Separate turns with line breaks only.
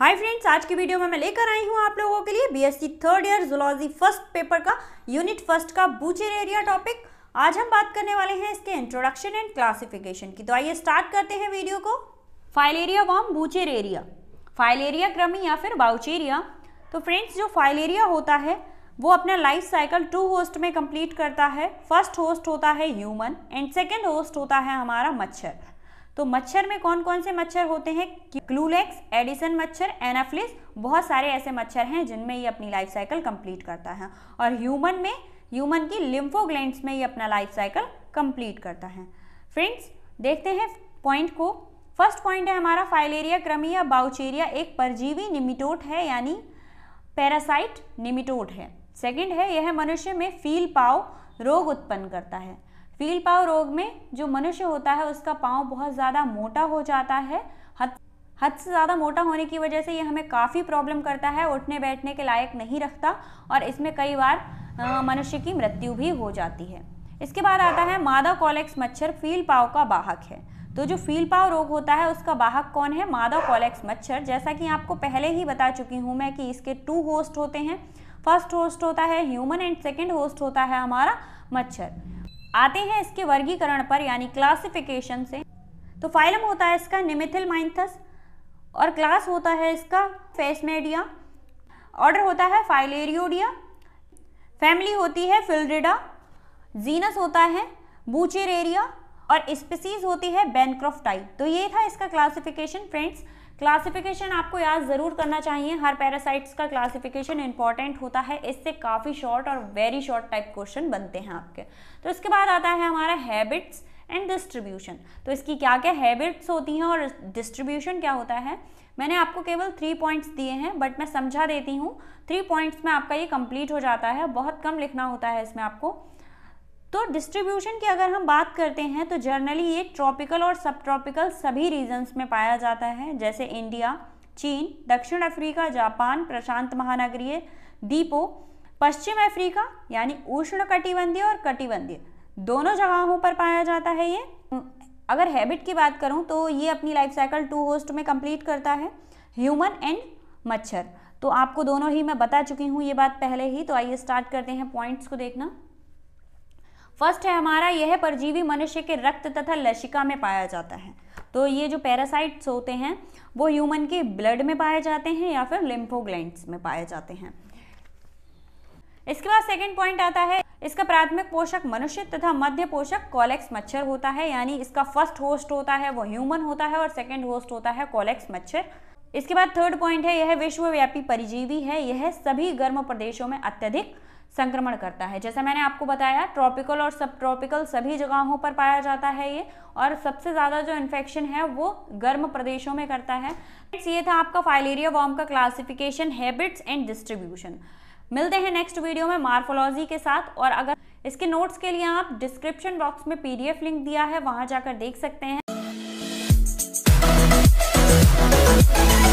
hi friends आज की video में मैं लेकर आई हूँ आप लोगों के लिए BSc third year zoology first paper का यूनिट फर्स्ट का बूचेर एरिया टॉपिक आज हम बात करने वाले हैं इसके इंट्रोडक्शन एंड क्लासिफिकेशन की तो आइए स्टार्ट करते हैं वीडियो को filaria worm Wuchereria filaria क्रमी या फिर बाउचेरिया तो फ्रेंड्स जो फाइलेरिया होता है वो अपना लाइफ साइकिल टू होस्ट में कंप्लीट करता है फर्स्ट होस्ट होता है ह्यूमन एंड सेकेंड होस्ट होता है हमारा मच्छर तो मच्छर में कौन कौन से मच्छर होते हैं क्लूलेक्स एडिसन मच्छर एनाफ्लिस बहुत सारे ऐसे मच्छर हैं जिनमें ये अपनी लाइफ साइकिल कंप्लीट करता है और ह्यूमन में ह्यूमन की लिम्फोग्लैंड्स में ये अपना लाइफ साइकिल कंप्लीट करता है फ्रेंड्स देखते हैं पॉइंट को फर्स्ट पॉइंट है हमारा फाइलेरिया क्रमी या बाउचेरिया एक परजीवी निमिटोट है यानी पैरासाइट निमिटोट है सेकंड है यह मनुष्य में फील पाव रोग उत्पन्न करता है फील पाव रोग में जो मनुष्य होता है उसका पाँव बहुत ज़्यादा मोटा हो जाता है हद हद से ज़्यादा मोटा होने की वजह से ये हमें काफ़ी प्रॉब्लम करता है उठने बैठने के लायक नहीं रखता और इसमें कई बार मनुष्य की मृत्यु भी हो जाती है इसके बाद आता है मादा कॉलेक्स मच्छर फील पाव का बाहक है तो जो फील पाव रोग होता है उसका बाहक कौन है मादा कॉलेक्स मच्छर जैसा कि आपको पहले ही बता चुकी हूँ मैं कि इसके टू होस्ट होते हैं फर्स्ट होस्ट होता है ह्यूमन एंड सेकेंड होस्ट होता है हमारा मच्छर आते हैं इसके वर्गीकरण पर यानी क्लासिफिकेशन से तो फाइलम होता है इसका निमिथिल माइंथस और क्लास होता है इसका फेसमेडिया ऑर्डर होता है फाइलेरियोडिया फैमिली होती है फिलरिडा जीनस होता है बूचेरेरिया और स्पीसीज होती है बैनक्रॉफ्टाई तो ये था इसका क्लासिफिकेशन फ्रेंड्स क्लासिफिकेशन आपको याद ज़रूर करना चाहिए हर पैरासाइट्स का क्लासिफिकेशन इंपॉर्टेंट होता है इससे काफ़ी शॉर्ट और वेरी शॉर्ट टाइप क्वेश्चन बनते हैं आपके तो इसके बाद आता है हमारा हैबिट्स एंड डिस्ट्रीब्यूशन तो इसकी क्या क्या हैबिट्स होती हैं और डिस्ट्रीब्यूशन क्या होता है मैंने आपको केवल थ्री पॉइंट्स दिए हैं बट मैं समझा देती हूँ थ्री पॉइंट्स में आपका ये कंप्लीट हो जाता है बहुत कम लिखना होता है इसमें आपको तो डिस्ट्रीब्यूशन की अगर हम बात करते हैं तो जर्नली ये ट्रॉपिकल और सब ट्रॉपिकल सभी रीजन्स में पाया जाता है जैसे इंडिया चीन दक्षिण अफ्रीका जापान प्रशांत महानगरीय द्वीपों पश्चिम अफ्रीका यानी उष्ण कटिबंधीय और कटिबंधीय दोनों जगहों पर पाया जाता है ये अगर हैबिट की बात करूँ तो ये अपनी लाइफ साइकिल टू होस्ट में कंप्लीट करता है ह्यूमन एंड मच्छर तो आपको दोनों ही मैं बता चुकी हूँ ये बात पहले ही तो आइए स्टार्ट करते हैं पॉइंट्स को देखना फर्स्ट है हमारा यह परजीवी मनुष्य के रक्त तथा लशिका में पाया जाता है तो ये जो पैरासाइट्स होते हैं वो ह्यूमन के ब्लड में पाए जाते हैं या फिर लिम्फोग्लैंड्स में पाए जाते हैं इसके बाद सेकेंड पॉइंट आता है इसका प्राथमिक पोषक मनुष्य तथा मध्य पोषक कॉलेक्स मच्छर होता है यानी इसका फर्स्ट होस्ट होता है वो ह्यूमन होता है और सेकेंड होस्ट होता है कॉलेक्स मच्छर इसके बाद थर्ड पॉइंट है यह विश्वव्यापी परिजीवी है यह सभी गर्म प्रदेशों में अत्यधिक संक्रमण करता है जैसा मैंने आपको बताया ट्रॉपिकल और सब ट्रॉपिकल सभी जगहों पर पाया जाता है ये और सबसे ज़्यादा जो इन्फेक्शन है वो गर्म प्रदेशों में करता है ये था आपका फाइलेरिया वॉर्म का क्लासिफिकेशन हैबिट्स एंड डिस्ट्रीब्यूशन मिलते हैं नेक्स्ट वीडियो में मार्फोलॉजी के साथ और अगर इसके नोट्स के लिए आप डिस्क्रिप्शन बॉक्स में पीडीएफ लिंक दिया है वहाँ जाकर देख सकते हैं